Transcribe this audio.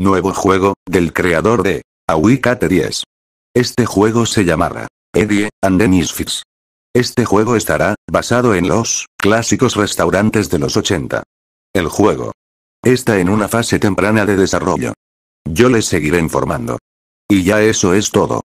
Nuevo juego, del creador de Awicate 10. Este juego se llamará Eddie and the Misfits. Este juego estará basado en los clásicos restaurantes de los 80. El juego está en una fase temprana de desarrollo. Yo les seguiré informando. Y ya eso es todo.